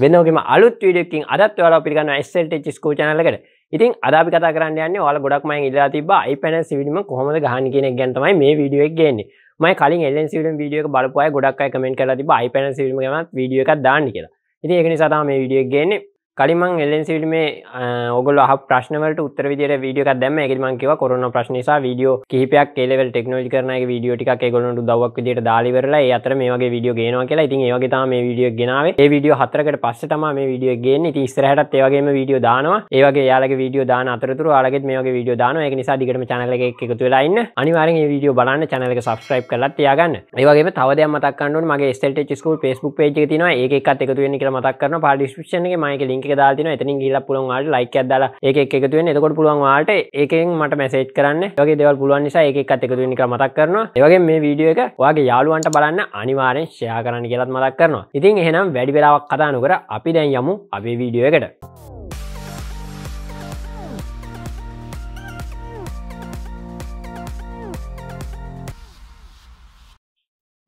වෙනෝගේම අලුත් වීඩියකින් අදත් යාලා පිළිගන්න SLT ස්කූල් channel එකට. ඉතින් අද අපි කතා කරන්න යන්නේ ඔයාලා ගොඩක්ම අය ඉඳලා තිබ්බා iPad සිවිලිම කොහොමද ගහන්නේ කියන එක ගැන තමයි මේ වීඩියෝ එක ගේන්නේ. මම කලින් LN සිවිලිම වීඩියෝ එක බලපු අය ගොඩක් අය කමෙන්ට් කරලා තිබ්බා iPad සිවිලිම ගැන වීඩියෝ එකක් දාන්න කියලා. ඉතින් ඒක නිසා තමයි මේ වීඩියෝ එක ගේන්නේ. කලිමං එල්ලන්සිල්මේ ඔගල ප්‍රශ්නවලට උත්තර විදිර වීඩියක දැම එකමංකිව කොරන ප්‍රශ්නසා වීඩියෝ කහිපයක් කෙලෙවල් ටෙක්නෝජි කරන වීඩියෝ ටික ගොලට දවක් දිට දාලිවරලා අතර මේගේ වීඩියෝ ගෙන කියලා ඉතින් ඒවගේතා මේ වීඩියෝ ගෙනාව ඒ වීඩියෝ හතරකට පස්ස තම මේ වීඩියෝ ගෙන ති ස්රහටත් ඒවගේම වීඩියෝ දානවා ඒවගේ යාලගේ වීඩියෝ දාන අතරතුර අලගෙත් මේ වීඩියෝ දාන එක නිසා දිගටම චනලක එකතු ලයින්න අනිවාරෙන් වීඩියෝ බලන්න චනලක සබස්ක්‍රයිබ් කරලත් යාගන්න ඒවගේ තවද මතක්කන්නු මගේ ස්ටට ස්කු පෙස්බුක් පේජ තින ඒකත් එකතු වෙන කියල මතක්කරන පාඩිස්පිෂන්ගේ මයික ලින් ලින්ක දාතින එතනින් ගිල්ල පුළුවන් වාට ලයික් අදලා ඒක එකතුවෙන් එතකොට පුළුවන් වාට ඒකෙන් මට මැසේජ් කරන්න වගේ දෙවල් පුළුවන් නිසා ඒකත් එකතුවෙන් එක මතක් කරනවා ඒවගේ මේ වීඩියෝ එක වගේ යාළුවන්ට බලන්න අනිවාරෙන් ෂයා කරන්න කියලත් මතක් කරනවා ඉතින් එහෙනම් වැඩි වෙලාවක් කතානුකර අපි දැන් යමු අපේ වීඩියෝ එකට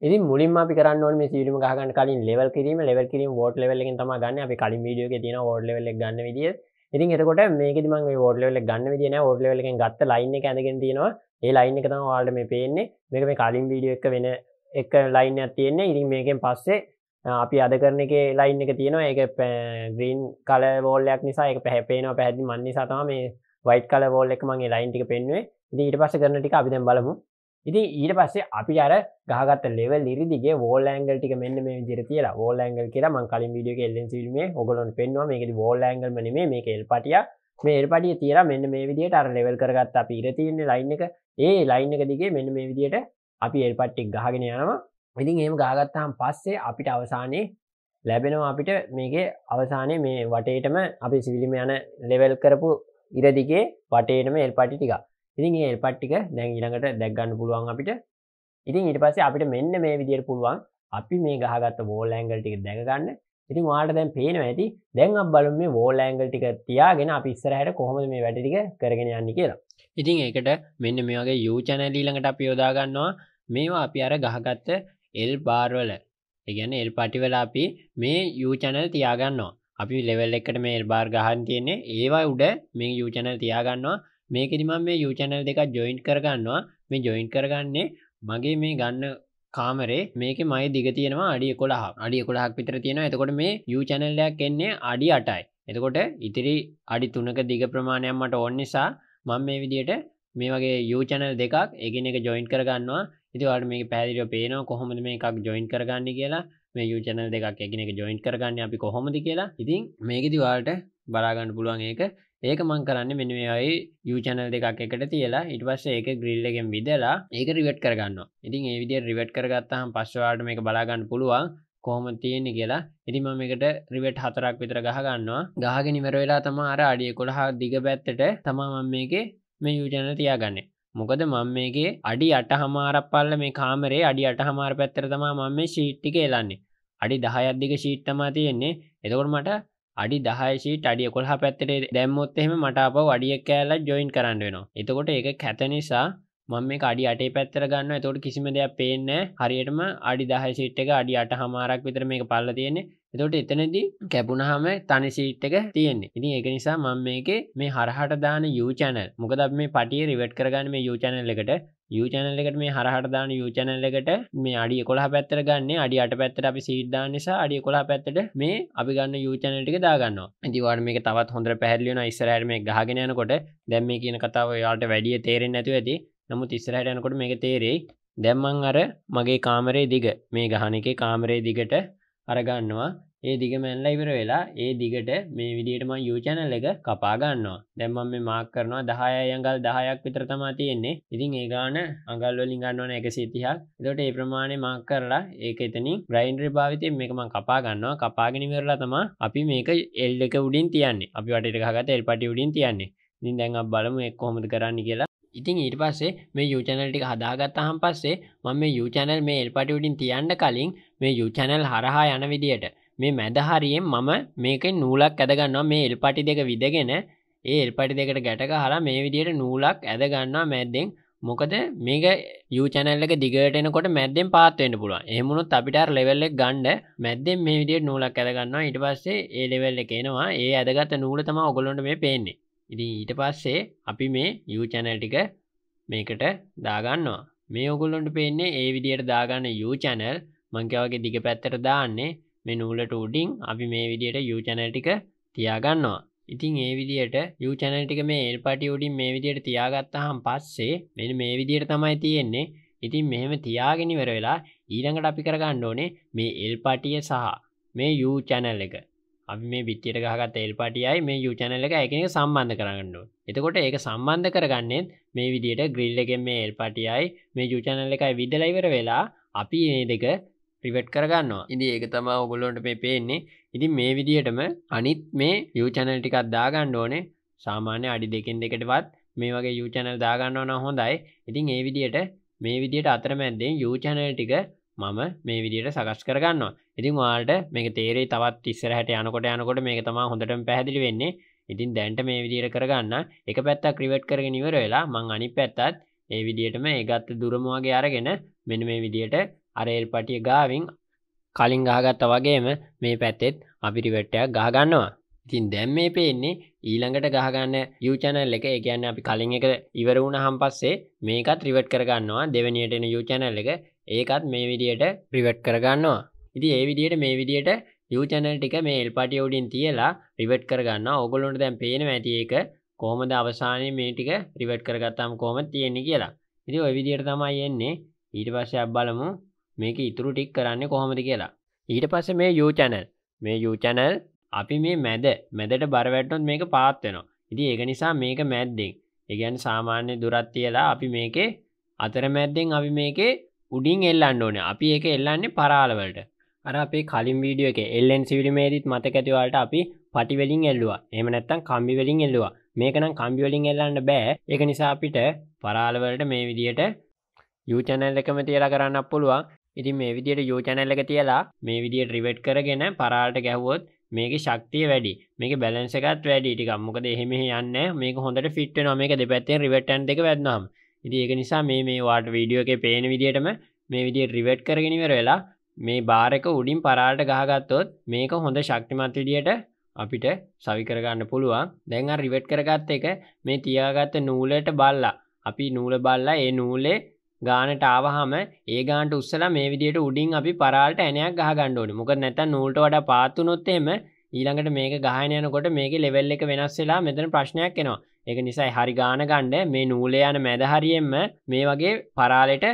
ඉති මුලින් අපි කරන්න සිලම ගහන් කලින් ලෙවල් කිරීම ලෙවල් කිරීම ෝට ලෙවල්ලින් තම ගන්න අපි කලින් ීඩියෝ තින ෝඩ ලෙල්ල ගන්න විදිිය ඉතින් එතකොට මේක ම ෝඩ ලෙල්ල ගන්න විදින ෝඩ ලෙල්ලෙන් ගත්ත ලයින්න ඇඳගෙන තියෙනවා ඒ ලයින්න එක තම වාල්ඩ මේ පේන්නේ මේක මේ කලින් වීඩියෝ එක වෙන එක ලයින්න තියෙන්නේ ඉතින් මේකෙන් පස්සේ අපි අද කරන එක ලයින් එක තියෙනවා ඒක ග්‍රීන් කල වෝල්ලයක් නිසා එක පැහැපේනවා පැහැදි මන්නේ සතම මේ වයිට කල වෝල් එක මගේ ලයින්ටික පෙන්වේ දීට පස කරනටික අපිදැම් බලමු ඉති ඊට පස්සේ අපි අර ගහගත ලෙවල් ඉරිදිගේ ෝල් ඇංගල් ටික මෙන්න මේ විදිර තියලා ෝල් ඇංගල් කියර මං කලින් විඩියෝ එල්ලෙන් සිීමේ ඔගලොන් පෙන්වා මේකෙද ෝල් ඇංගල් මේ මේ එල් පටිය මේ එල් පටිය තියර මෙන්න මේ විදියට අර ලෙවල් කරගත් අප ඉර තියන්නේ ලයින් එක ඒ ලයින් එක දිගේ මෙන්න මේ විදියට අපි එල් පට්ටික් ගහගෙන යනවා ඉතින් ඒම ගාගත්තාම් පස්සේ අපිට අවසානයේ ලැබෙනවා අපිට මේකේ අවසානය මේ වටේටම අපි සිවිලිම යන ලෙවල් කරපු ඉරදිගේ වටේටම එල් පටි ටිකක් ඉතින් ඒ පට්ටික දැන් ඉළඟට දැක්ගන්න පුළුවන් අපිට ඉතින් ඉට පස්සේ අපිට මෙන්න මේ විදියට පුළුවන් අපි මේ ගහගත්ත වෝල්ඇංගල් ටික දැකගන්න ඉතින් වාට දැන් පේන ඇති දැන් අබල මේ වෝල්ඇංගල් ටික තියාගෙන අපිස්සරහට කොහොමද මේ වැටික කරගෙන යන්න කියලා ඉතින් ඒකට මෙන්න මේ වගේ යූචනැලීලඟට අපි යොදාගන්නවා මේවා අපි අර ගහගත්ත එල් බාර්වල ඒගැන එල් පටිවල අපි මේ යූචනල් තියාගන්නවා අපි ලෙවල් එකට මේ එල් බාර් ගහන් තියන්නේ ඒවා උඩ මේ යූචනල් තියාගන්නවා මේකෙදි මම මේ යුචැනල් දෙකක් ජොයින්් කරගන්නවා මේ ජොයින්් කරගන්නේ මගේ මේ ගන්න කාමරේ මේක මයි දිග තියෙනවා අඩිය කොළහ අඩිය කොළහක් පිතර තියෙන එතකොට මේ යුචැනල්ලයක් එන්නේ අඩි අටයි එතකොට ඉතිරි අඩි තුනක දිග ප්‍රමාණයක් මට ඕන්න නිසා මං මේ විදියට මේ වගේ යුචැනල් දෙකක් එකන එක ජොයින්් කරගන්නවා ඉතිවාට මේ පැදිරිෝ පේනවා කොහොමද මේ එකක් ජොයින් කරගන්න කියලා මේ යුචැනල් දෙකක් එකන එක ජොයින්් කරගන්න අපි කොහොමද කියලා ඉතින් මේකෙති වාට බලාගන්න පුළුවන් ඒක ඒක මං කරන්න මෙනුවයි යචනල් දෙකක් එකට තියලා ඉට පස්ස ඒක ග්‍රිල්ලගෙන් විදලා ඒක රිවට් කරගන්න ඉතින් ඒ විදිිය රිවට් කරගත්තහම් පස්සවාට මේ බලාගන්න පුළුවන් කොහොම තියෙන කියලා ඉතිම මේකට රිවට් හතරක් විතර ගහගන්නවා ගහග නිමර වෙලා තම අර අඩිය කොළහා දිග පැත්තට තමා මම මේකේ මේ යුජන තියාගන්න මොකද මං මේගේ අඩි අට හමාරක් පල්ල මේ කාමරේ අඩි අට හමාර පැත්තර තමා මම මේ ශීට්ටික එලන්නේ අඩි දහයත්දික ශීට්ටමා තියෙන්නේ එතකොට මට අඩි දහයශීට අඩිය කොල්හ පැත්තරේ දැම්මොත් එහෙම මට අපව අඩිය කෑල්ල ජොයින් කරන්න වෙනවා එතකොට ඒ කැත නිසා මම මේ අඩි අටේ පැත්තර ගන්න තොට කිසිම දෙයක් පේන්න හරියටම අඩි දහ සිට් එක අඩි අට හමාරක් විතර මේක පල්ල තියෙන්නේ එතොට එතනදී කැපුණහම තනි සීට් එක තියෙන්නේ ඉතින් ඒක නිසා මම මේක මේ හරහට දාන යූචැනල් මොකද මේ පටිය රිවට් කරගන්න මේ යූචැනල් එකට යුචැනල් එකට මේ හරහට දාන යුචැනල් එකට මේ අඩි කොලා පැත්තර ගන්න අඩි අට පැත්තර අපි සිද්ධා නිසා අඩිය කොලා පැත්තට මේ අපි ගන්න යුචැනල්ටික දාගන්න ඇතිවාට මේක තවත් හොඳ පැහල්ලියන ඉස්සරහට මේ ගහගෙනයනකොට දැම් මේ කියන කතාව යාට වැඩිය තේරෙන් නැතු ඇති නමුත් ඉස්සරහට යනකොට මේක තේරෙයි දැම්මං අර මගේ කාමරේ දිග මේ ගහන එකේ කාමරේ දිගට අරගන්නවා ඒ දිග මැල්ල ඉවර වෙලා ඒ දිගට මේ විදිටම යෝජනල එක කපා ගන්නවා දැම්මම් මේ මාක් කරනවා දහය අඟල් දහයක් විතර තමා තියෙන්නේ ඉතින් ඒ ගාන අඟල්වලින් ගන්නවන එක සිතිහක් දොට ඒ ප්‍රමාණය මාක් කරලා ඒක එතනි ග්‍රයින්ඩ්‍ර භාවිතය මේකම කපා ගන්නවා කපාගෙන වෙරලා තමා අපි මේක එල් එක උඩින් තියන්නේ අපි වටට ගහගත එල් පටි උඩින් තියන්නේ ඉතින් දැන් බලමු එක් කොහොමද කරන්න කියලා ඉතින් ඊට පස්සේ මේ යුචැනල් ටික හදාගත්තහම් පස්සේ මම මේ යුචැනල් මේ එල්පටිවිටින් තියන්ඩ කලින් මේ යුචැනල් හරහා යන විදියට මේ මැදහරියෙන් මම මේක නූලක් ඇදගන්නවා මේ එල්පටි දෙක විදගෙන ඒ එල්පටි දෙකට ගැටක හලා මේ විදියට නූලක් ඇදගන්නවා මැද්දෙන් මොකද මේක යුචැනල්ලක දිගටනකොට මැද්දෙන් පාත්වෙන්න්න පුළුව එහමුණුත් අපිටර් ලෙවල්ලෙක් ගණ්ඩ මැද්දෙන් මේ විදියට නූලක් ඇදගන්නවා ඉට පස්සේ ඒ ලෙවල්ල එකෙනවා ඒ ඇදගත්ත නූල තම ඔගොලොන්ට මේ පේන්නේ ඉතින් ඊට පස්සේ අපි මේ යුචැනටික මේකට දාගන්නවා මේ ඔගුල්ලොන්ට පෙන්නේ ඒ විදියට දාගන්න යුචැනල් මංකවගේ දිග පැත්තට දාන්නේ මේ නූලට උඩින් අපි මේ විදියට යුචැනටික තියාගන්නවා ඉතින් ඒ විදියට යුචැනටික මේ එල් පටි උඩින් මේ විදියට තියාගත්තහම් පස්සේ මෙ මේ විදියට තමයි තියෙන්නේ ඉතින් මෙහෙම තියාගෙනවර වෙලා ඊළඟට අපි කරගන්න ඕනේ මේ එල් පටිය සහ මේ යූ චැනල් එක අපි මේ බිට්ටියට ගහගත් එල් පටියයි මේ යුචනල එක එකන සම්බන්ධ කරගන්නු එතකොට ඒක සම්බන්ධ කරගන්නෙත් මේ විදියට ග්‍රිල්ල එකෙන් මේ එල් පටියයි මේ යුචනල එකයි විදලයිවර වෙලා අපි ඒ දෙක ප්‍රිවට් කරගන්නවා ඉදි ඒක තමා ඔගොල්ලොන්ට මේ පේන්නේ ඉතින් මේ විදියටම අනිත් මේ යුචනල් ටිකත් දාගන්න ඕනේ සාමාන්‍ය අඩි දෙකෙන් දෙකටවත් මේ වගේ යුචනල් දාගන්න ඕන හොඳයි ඉතින් ඒ විදියට මේ විදියට අතරමැද්දෙන් යුචනල් ටික මම මේ විදිට සකස් කරගන්න ඉතින් වාට මේ තේරේ තවත් ඉස්සරහට යනකොට යනකොට මේ තම හොඳට පැදිලි වෙන්නේ ඉතින් දැන්ට මේ විදියට කරගන්න එක පැත්තා ක්‍රිවට් කරගෙන ඉවර වෙලා මං අනි පැත්තත් ඒ විදියටම ඒගත්ත දුරමවාගේ අරගෙන මෙන මේ විදියට අරල් පටිය ගාවිං කලින් ගහගත්ත වගේම මේ පැත්තෙත් අපිරිවැට්ටයක් ගහගන්නවා ඉතින් දැම් මේ පේන්නේ ඊළඟට ගහගන්න යුචැනල් එක ගැන්න අපි කලින් එක ඉවර වුණ හම් පස්සේ මේකත් රිවට් කරගන්නවා දෙවනියටන යුචැනල් එක ඒකත් මේ විදියට ප්‍රිවට් කරගන්නවා ඉති ඒ විදියට මේ විදියට යචනල් ටික මේ එල්පටි ෝඩින් තියලා ප්‍රිවට් කරගන්න ඔගොලොන්ට දැන් පේන ඇති ඒක කෝමද අවසානය මේ ටික ප්‍රිවට් කරගත්තාම කොම තියෙන්නේ කියලා ඉති ඔය විදියට තමයි එන්නේ ඊට පස්ස අබ්බලමු මේක ඉතුරු ටික් කරන්නේ කොහොමද කියලා ඊට පස්ස මේ යචනල් මේ යචනල් අපි මේ මැද මැදට බරවැටොත් මේක පාත්වෙනවා ඉති ඒක නිසා මේක මැද්දෙන් ඒගැන් සාමාන්‍ය දුරත් කියලා අපි මේකේ අතර මැද්දෙන් අපි මේකේ උඩින් එල්ලන්න ඕන අපි එක එල්ලන්නේ පරාලවලට අර අපේ කලින් වීඩියෝ එක එල්ලෙන් සිවිලිමේදීත් මතකැතිවලට අපි පටිවෙලින් එල්ලවා එම නැත්තන් කම්බිවෙලින් එල්ලවා මේකනම් කම්බිවලින් එල්ලන්න බෑ එක නිසා අපිට පරාලවලට මේ විදියට යූචැනල් එකම තියලා කරන්න පුළුවන් ඉතින් මේ විදියට යෝචැනල් එක තියලා මේ විදියට රිවට් කරගෙන පරාලට ගැහුවොත් මේක ශක්තිය වැඩි මේක බැලන්සකත් වැඩි ටිකම්මකද එහෙම යන්න මේක හොඳට ෆිට් නො මේක දෙපැත්තෙන් රිවටන් දෙක වැත්නම් ඉති ඒක නිසා මේ මේ වාට වීඩියෝ එක පේන විදිටම මේ විදිට රිවට් කරගෙනවර වෙලා මේ බාරක උඩින් පරාට ගහගත්තොත් මේක හොඳ ශක්තිමත් විදියට අපිට සවිකරගන්න පුළුවන් දැන් රිවට් කරගත්ත එක මේ තියාගත්ත නූලට බල්ලා අපි නූල බල්ලා ඒ නූලේ ගානට ආවහම ඒ ගාන්ට උස්සලා මේ විදියට උඩින් අපි පරාල්ට ඇනයක් ගහගණ්ඩෝනි මොක නැත නූල්ට වඩ පාත්තුනොත්තේම ඊළඟට මේක ගහනයනකොට මේක ලෙවල් එක වෙනස් වෙලා මෙතන ප්‍රශ්නයක් එෙනවා එක නිසයි හරි ගාන ගණ්ඩ මේ නූලේ යන මැද හරියෙන්ම මේ වගේ පරාලෙට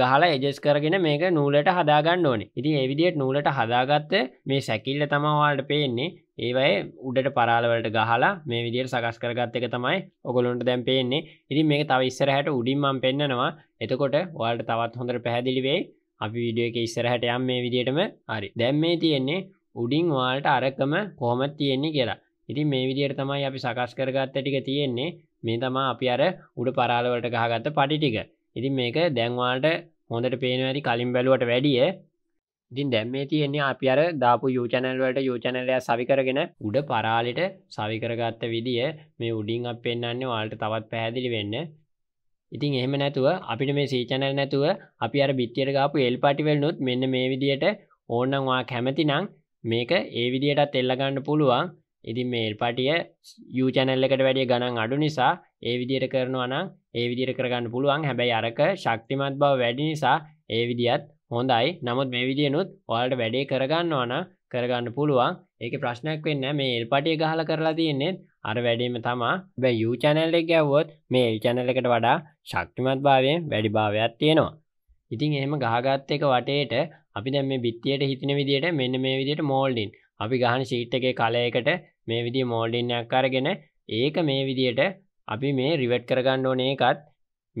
ගහලා එජස් කරගෙන මේක නූලට හදාගන්න ඕනි ඉතින් එවිදිියට නූලට හදාගත්ත මේ සැකිල්ල තමවාලට පේන්නේ ඒවයි උඩට පරාලවලට ගහලා මේ විදියට සකස් කරගත්ත එක තමයි ඔගොලොන්ට දැම් පේන්නේ ඉතින් මේ තව ඉස්සරහට උඩින්මම් පෙන්න්නනවා එතකොට වාලට තවත් හොඳට පැහැදිලිවේ අපි විඩියෝ එක ඉස්සරහට යම් මේ විදිටම හරි දැම් මේ තියෙන්නේ උඩින් වාලට අරකම කොහොමත් තියෙන්නේ කියලා ඉතින් මේ විදියට තමයි අපි සකස් කරගත්ත ටික තියෙන්නේ මේ තමා අපි අර උඩ පරාලවලට ගහගත්ත පඩි ටික ඉතින් මේක දැන්වාට හොඳට පේන ඇති කලින් බැලුවට වැඩිය ඉතින් දැම් මේ තියෙන්නේ අපි අර දාපු යෝචනල්වලට යෝචනලය සවිකරගෙන උඩ පරාලිට සවිකරගත්ත විදිිය මේ උඩින් අප පෙන්න්නන්නේ වාලට තවත් පැහැදිලි වෙන්න ඉතින් එහෙම නැතුව අපිට මේ සීචනල් නැතුව අපි අර බිත්තියට ගාපු එල් පටිවල්නුත් මෙන්න මේ විදියට ඕන්නන්වා කැමති නං මේක ඒ විදියටත් එල්ලගන්න පුළුවන් ඉතින් මේ පටිය යූ චැනල් එකට වැඩිය ගණන් අඩු නිසා ඒ විදියට කරනවන ඒ විදිර කරගන්න පුළුවන් හැබැයි අරක ශක්තිමත් බව වැඩි නිසා ඒ විදිත් හොඳයි නමුත් මේ විදියනුත් ඔයාලට වැඩේ කරගන්න ඕන කරගන්න පුළුවන් ඒක ප්‍රශ්නයක් වෙන්න මේ එල් පටිය ගහල කරලා තියන්නේ අර වැඩීම තමා බැ යූ චැනල් එක ගැව්වොත් මේ එල් චැනල් එකට වඩා ශක්තිමත් භාවයෙන් වැඩි භාවයක් තියෙනවා ඉතින් එහෙම ගහගත් එක වටේට අපි දැම් මේ බිත්තියට හිතන විදියට මෙන්න මේ විදියට මෝල්ඩින් අපි ගහන ශීට් එකේ කලයකට මේ විදි මෝල්ඩින්නයක් අරගෙන ඒක මේ විදියට අපි මේ රිවට් කරගන්න ඕනේ එකත්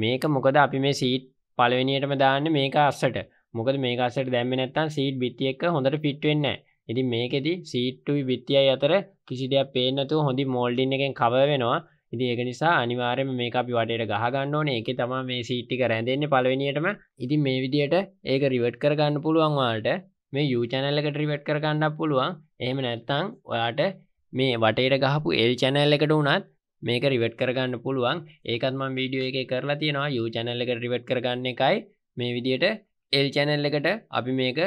මේක මොකද අපි මේ සීට් පලවෙනියටම දාන්න මේක අස්සට මොකද මේ අස්සට දැම්ම නැත්තන් සීට් බිත්ති එක්ක හොඳට ෆිට්වෙන්න ඉති මේකෙදි සීට්ටුයි බිත්තියයි අතර කිසි දෙයක් පේනතු හොඳි මෝල්ඩින් එකෙන් කව වෙනවා ඉති ඒක නිසා අනිවාරයම මේ අපි වටට ගහගන්න ඕන එක තම මේ සීට්ටික රැඳෙන්න පලවෙනියටම ඉති මේ විදියට ඒක රිවට් කරගන්න පුළුවන්වාට මේ යූචැනල්ලකට රිවට් කරගන්නක් පුළුවන් එහෙම නැත්තං ඔයාට මේ වටේට ගහපු එල් චැනල් එකට වුණත් මේක රිවට් කරගන්න පුළුවන් ඒකත්ම වීඩියෝ එක කරලා තියෙනවා යු චැනල් එක රිවට් කරගන්න එකයි මේ විදියට එල් චැනල් එකට අපි මේක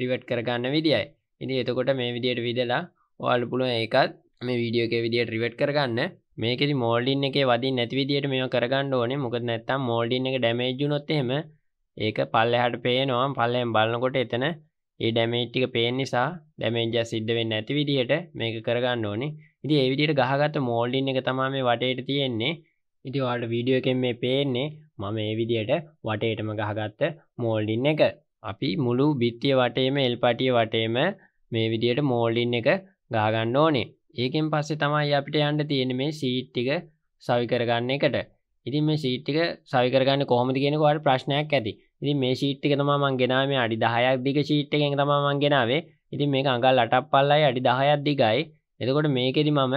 රිවට් කරගන්න විදියි ඉදි එතකොට මේ විදියට විදලා ඔයාල පුළුව ඒකත් මේ වීඩියෝ එක විදියට රිවට් කරගන්න මේකෙදි මෝල්ඩින් එක වදි නැති විදියට මේ කරගන්න ඕනේ මොකද නැත්තම් මෝල්ඩින් එක ඩැමේජ්ජුනොත් එහෙම ඒක පල්ලෙහාට පේනවා පල්ලෙන් බලනකොට එතන ඒ ඩැමේට්ටික පේෙන් නිසා ඩැමේජ සිද්ධ වෙන්න ඇති විදිහට මේක කරගන්න ඕනේ ඉති ඒවිදිට ගහගත මෝල්ඩින් එක තමා මේ වටේට තියෙන්නේ ඉති වාට වීඩියෝ එකෙන් මේ පේන්නේ මම ඒ විදියට වටේටම ගහගත්ත මෝල්ඩින් එක අපි මුළු බිත්තිය වටේම එල්පටිය වටේම මේ විදියට මෝල්ඩින් එක ගාගන්න ඕනේ ඒකෙන් පස්සේ තමයි අපිට යන්න තියෙන මේ සීට්ටික සවිකරගන්න එකට ඉතින් මේ සීට්ටික සවිකරගන්න කොහොමති කියෙනකවාට ප්‍රශ්නයක් ඇති ඉතින් මේ ශීට් එක තමයි මම ගෙනාවේ අඩි 10ක් දිග ශීට් එකෙන් තමයි මම ගෙනාවේ. ඉතින් මේක අඟල් 8ක් පල්ලයි අඩි 10ක් දිගයි. එතකොට මේකෙදි මම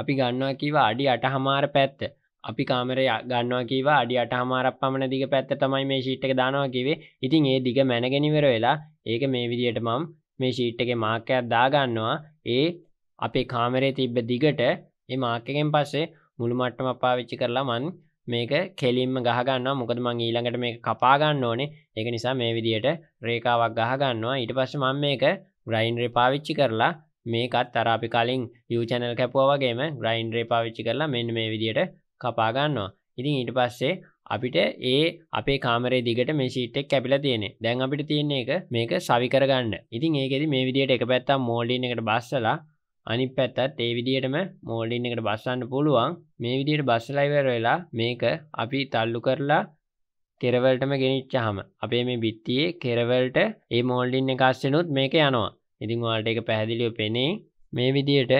අපි ගන්නවා කීවා අඩි 8හමාර පැත්ත. අපි කාමරේ ගන්නවා කීවා අඩි 8හමාරක් පමණ දිග පැත්ත තමයි මේ ශීට් එක දානවා කිව්වේ. ඉතින් ඒ දිග මැනගෙන ඉවර වෙලා ඒක මේ විදිහට මම මේ ශීට් එකේ මාක් එකක් දාගන්නවා. ඒ අපේ කාමරේ තිබ්බ දිගට මේ මාක් එකෙන් පස්සේ මුළු මට්ටම පාවිච්චි කරලා මම මේක කෙලින්ම ගහගන්න මොකද මං ඊළඟට මේ කපාගන්න ඕනේ එක නිසා මේ විදියට රේකාවක් ගහගන්නවා ඊට පස්ස මං මේක ග්‍රයින්රේ පාවිච්චි කරලා මේකත් අරාපි කලින් යූචැනල් කැපුවවගේම ග්‍රයින්රේ පාවිච්චි කරලා මෙන්න මේ විදියට කපාගන්නවා ඉතින් ඊට පස්සේ අපිට ඒ අපේ කාමරේ දිගට මේ ශීට්ටෙක් කැපිලා තියෙනෙ දැන් අපිට තියෙන්නේ එක මේක සවිකරගන්න ඉතින් ඒකෙදි මේ විදියට එක පැත්තම් මෝල්ලින් එකට බස්සලා අනි පැත්තත් ඒ විදිහටම මෝල්ඩින් එකට බස්සන්න පුළුවන් මේ විදියට බස්සලයිවර වෙලා මේක අපි තල්ලු කරලා කෙරවලටම ගෙනනිච්චහම අපේ මේ බිත්තියේ කෙරවලට ඒ මෝල්ඩින් එකස්සනුත් මේක යනවා ඉතිං වාට එක පැහැදිලිව පෙනේ මේ විදියට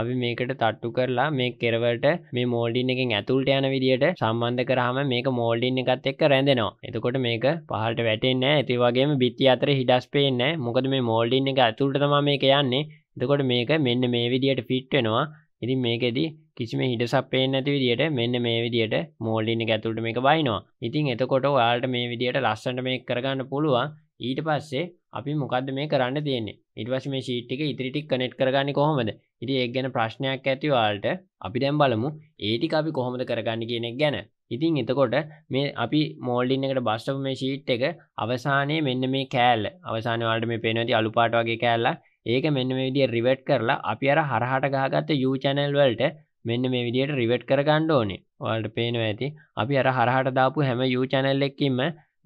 අපි මේකට තට්ටු කරලා මේ කෙරවට මේ මෝල්ඩින් එකෙන් ඇතුල්ට යන විදිට සම්බන්ධ කරහම මේක මෝල්ඩින් එකත් එක්ක රැඳෙනවා එතකොට මේක පහට වැටෙන්න ඇති වගේම බිත්ති අතර හිඩස් පේන්න මොකද මේ මෝල්ඩින් එක ඇතුළට තමා මේක යන්නේ එතකොට මේක මෙන්න මේ විදියට ෆිට් වෙනවා ඉතින් මේකෙදි කිසිම හිඩසක් පේන්නේ නැති විදියට මෙන්න මේ විදියට මෝල්ඩින් එක ඇතුළට මේක බයිනවා. ඉතින් එතකොට ඔයාලට මේ විදියට ලස්සනට මේක කරගන්න පුළුවන්. ඊට පස්සේ අපි මොකක්ද මේ කරන්න තියෙන්නේ ඊට පස්සේ මේ ෂීට් එක ඉදිරිටික් කනෙක්ට් කරගන්නේ කොහොමද ඉතින් ඒක ගැන ප්‍රශ්නයක් ඇති ඔයාලට අපි දැන් බලමු ඒ ටික අපි කොහොමද කරගන්නේ කියන එක ගැන ඉතින් එතකොට මේ අපි මෝල්ඩින් එකට බස්සපු මේ ෂීට් එක අවසානයේ මෙන්න මේ කෑල්ල අවසානයේ ඔයාලට මේ පේනවා ඇති අලු පාට වගේ කෑල්ලක් ඒක මෙන්න මේ විදිිය රිවට් කරලා අපි අර හරහට ගහගත්ත යු චැනල් වලට මෙන්න මේ විදියට රිවට් කරගණ්ඩ ඕනේ ඔයාලට පේනවා ඇති අපි අර හරහට දාපු හැම යු චැනල් එක්කින්ම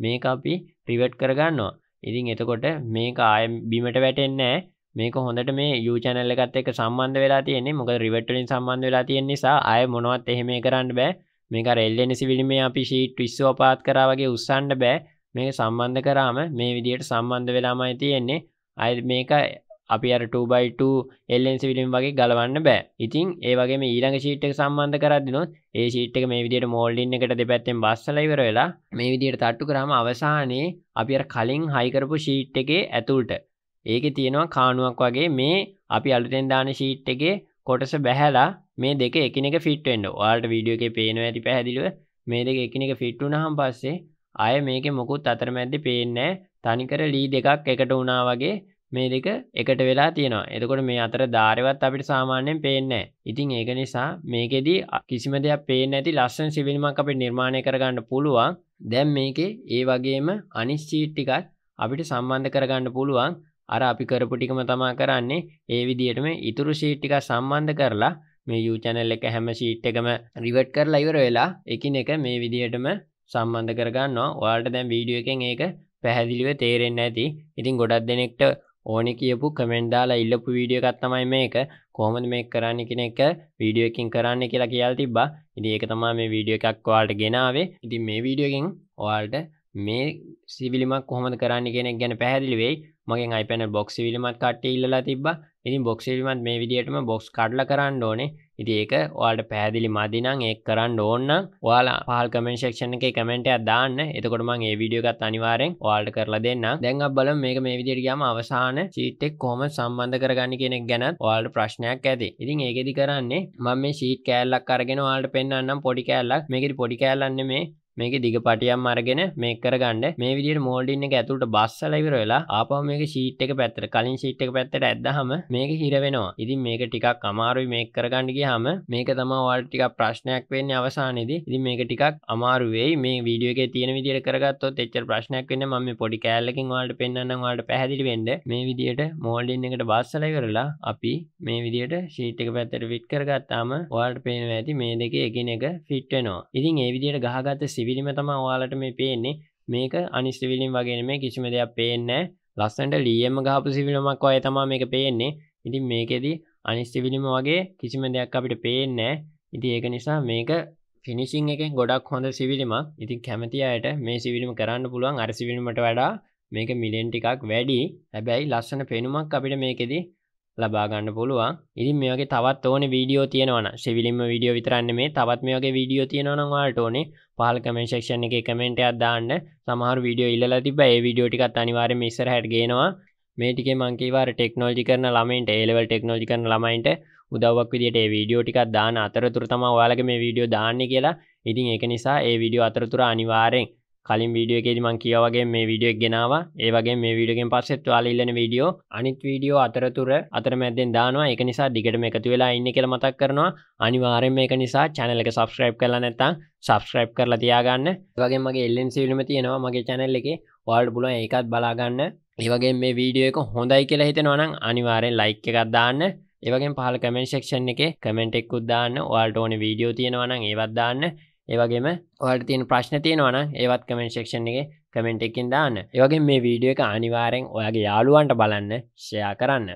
මේක අපි රිවට් කරගන්නවා ඉතින් එතකොට මේක ආය බිමට වැටෙන්නේ මේක හොඳට මේ යුචැනල්ල එකත් එක සම්බන්ධ වෙලා තියෙන්නේ මොක රිවට්ටලින් සම්බන්ධ වෙලා තියෙන නිසා අය මොනවත් එහෙම කරන්න බෑ මේක රෙල්ලෙනසි විලිමේ අපි ශීට් විස්සෝ පාත් කරා වගේ උස්සන්ඩ බෑ මේක සම්බන්ධ කරාම මේ විදියට සම්බන්ධ වෙලාමයි තියෙන්නේ අය මේක අපි අර 2x2 එල්ලෙන්සි විලිම් වගේ ගලවන්න බෑ ඉතින් ඒ වගේ ඊළඟ ශීට් එක සම්බන්ධ කරද්දිනොත් ඒ ශීට් එක මේ විදිහට මෝල්ඩින් එකට දෙපැත්තෙන් බස්සලා ඉවර වෙලා මේ විදිහට තට්ටු කරාම අවසානයේ අපි අර කලින් හයි කරපු ශීට් එකේ ඇතුළට ඒක තියෙනවා කාණුවක් වගේ මේ අපි අලුතෙන් දාන ශීට් එකේ කොටස බැහැලා මේ දෙක එකනෙක ෆිට්ෙන්ඩ වාට වීඩියෝ එක පේනවා ඇති පැහැදිලිව මේ දෙක එකනෙක ෆිට්ටු නහම් පස්සේ අය මේක මොකුත් අතර මැද්දි පේනෑ තනිකර ලී දෙකක් එකට වුණා වගේ මේ දෙක එකට වෙලා තියෙනවා එතකොට මේ අතර ධාරවත් අපිට සාමාන්‍යයෙන් පේනෑ ඉතින් ඒක නිසා මේකෙදී කිසිම දෙයක් පේන ඇති ලස්සන් සිවිල්මක් අපි නිර්මාණය කරගන්න පුළුවන් දැන් මේකේ ඒ වගේම අනිශ්චීට්ටිකත් අපිට සම්බන්ධ කරගන්න පුළුවන් අර අපි කරපුටිකම තමා කරන්නේ ඒ විදිහටම ඉතුරු ශීට්ටික සම්බන්ධ කරලා මේ යූචැනල් එක හැම ශීට් එකම රිවට් කරලා ඉවර වෙලා එකින එක මේ විදිහටම සම්බන්ධ කරගන්නවා ඔයාලට දැන් වීඩියෝ එකෙන් ඒක පැහැදිලිව තේරෙන්න ඇති ඉතින් ගොඩක් දෙනෙක්ට ඕනි කියපු කමෙන්ඩාලා ඉල්ලපු වීඩියෝ එකක් තමයි මේක කොහොමද මේක කරන්න කියන එක වීඩියෝ එකකින් කරන්න කියලා කියලා තිබ්බා. ඉතින් ඒක තමයි මේ වීඩියෝ එකක් ඔයාලට ගෙනාවේ. ඉතින් මේ වීඩියෝ එකෙන් ඔයාලට මේ සිවිලිමක් කොහොමද කරන්න කියන එක ගැන පැහැදිලි වෙයි. මගේ අයිපන බොක්ස විලිමත් කට්ට ඉල්ලා තිබ ඉති බොක්ස විලිමත් මේ විදිටම බොක්ස් කඩල කරන්න ඕනේ ඉති ඒක ඔයාට පැදිලි මදිනං ඒ කරන්න ඕන්න වාලා පහල් කමෙන් ක්ෂණ එක කමෙන්ටය දාන්න එතකොටමන් ඒ විඩියෝගත් අනිවාරෙන් වාල්ට කරලා දෙන්න දැන් බල මේක මේ විදිරගම අවසාන චීට්ටෙක් කොම සම්බන්ධ කරගන්න කෙනෙක් ගැනත් වාල්ට ප්‍රශ්නයක් ඇති ඉතින් ඒකෙදි කරන්නේ මම මේ ශීට් කෑල්ලක් කරගෙන වාල්ට පෙන්න්නම් පොඩි කෑල්ලක් මේකෙට පොඩි කෑල්ලන්න මේ මේක දිගපටියම් අරගෙන මේක කරගන්න මේ විදිහට මෝල්ඩින් එක ඇතුළට බස්සලා ඉවර වෙලා ආපහු මේක ෂීට් එක පැත්තට කලින් ෂීට් එක පැත්තට ඇද්දාම මේක හිර වෙනවා. ඉතින් මේක ටිකක් අමාරුයි මේක කරගන්න ගියාම මේක තමයි ඔයාලට ටිකක් ප්‍රශ්නයක් වෙන්නේ අවසානයේදී. ඉතින් මේක ටිකක් අමාරු වෙයි. මේ වීඩියෝ එකේ තියෙන විදිහට කරගත්තොත් එච්චර ප්‍රශ්නයක් වෙන්නේ මම මේ පොඩි කෑල්ලකින් ඔයාලට පෙන්වන්නම් ඔයාලට පැහැදිලි වෙන්න. මේ විදිහට මෝල්ඩින් එකට බස්සලා ඉවරලා අපි මේ විදිහට ෂීට් එක පැත්තට ෆිට් කරගත්තාම ඔයාලට පේනවා ඇති මේ දෙකේ එකිනෙක ෆිට් වෙනවා. ඉතින් මේ විදිහට ගහගත්ත සිවිලිම තම ඔයාලට මේ පේන්නේ මේක අනිස්ටවිලින් වගෙන මේ කිසිම දෙයක් පේනෑ ලස්සන්ට ලියම ගහපු සිවිලමක් අය තමා මේක පේන්නේ ඉතින් මේකෙදී අනිස්ටවිලිම වගේ කිසිම දෙයක් අපිට පේනෑ ඉති ඒක නිසා මේක ෆිනිසිං එකෙන් ගොඩක් හොඳ සිවිලිමක් ඉතින් කැමති අයට මේ සිවිලිම කරන්න පුළුවන් අර සිවිලීමට වඩා මේක මිලියන් ටිකක් වැඩි හැබැයි ලස්සන පෙනුමක් අපිට මේකෙදී ලබාගන්න පුළුවන් ඉතින් මේගේ තවත් ඕන වීඩියෝ තියෙනවන සිවිලිම වීඩියෝ විතරන්න මේ තවත් මේගේ වීඩියෝ තියෙනවාට ඕනේ පහල් කමෙන්ශක්ෂණ එක කමෙන්ට අදදාන්න සමහර වීඩියෝ ඉල්ල තිබ ඒ වීඩියෝටිකත් අනිවාර මිසර හැටගෙනවා මේටික මංකිවර ටෙක්නෝජි කරන ළමයින්ට ඒලවල් ටෙක්නෝජි කරන ළමයින්ට උදවක් විදිට වීඩියෝ ටිකක් දාන අතරතුර තම වාලක මේ වීඩියෝ දාන්න කියලා ඉතින් ඒක නිසා ඒ වීඩියෝ අතරතුර අනිවාරෙන් කලින් වීඩියෝ එකේදි මං කියා වගේ මේ වීඩියෝ එක ගෙනාවා ඒ වගේ මේ වීඩියෝ එකෙන් පස්සෙත් ඔයාලා ඉල්ලන වීඩියෝ අනිත් වීඩියෝ අතරතුර අතරමැද්දෙන් දානවා ඒක නිසා දිගටම එකතු වෙලා ඉන්න කියලා මතක් කරනවා අනිවාර්යෙන් මේක නිසා channel එක subscribe කරලා නැත්නම් subscribe කරලා තියාගන්න වගේ මගේ LNC විලම තියෙනවා මගේ channel එකේ ඔයාලට පුළුවන් ඒකත් බලාගන්න ඒවගේ මේ වීඩියෝ එක හොඳයි කියලා හිතෙනවනම් අනිවාර්යෙන් ලයික් එකක් දාන්න ඒවගේ පහල කමෙන්ට් සෙක්ෂන් එකේ කමෙන්ට් එක්කුත් දාන්න ඔයාලට ඕනේ වීඩියෝ තියෙනවා නම් ඒවත් දාන්න ඒවගේම ඔට තියන ප්‍රශ්න තියෙනවන ඒවත් කමෙන්ට ශක්ෂණ එක කමෙන්ට් එකින් දාන්න ඒවගේ මේ වීඩියෝ එක අනිවාරෙන් ඔයාගේ යාළුවන්ට බලන්න ෂයා කරන්න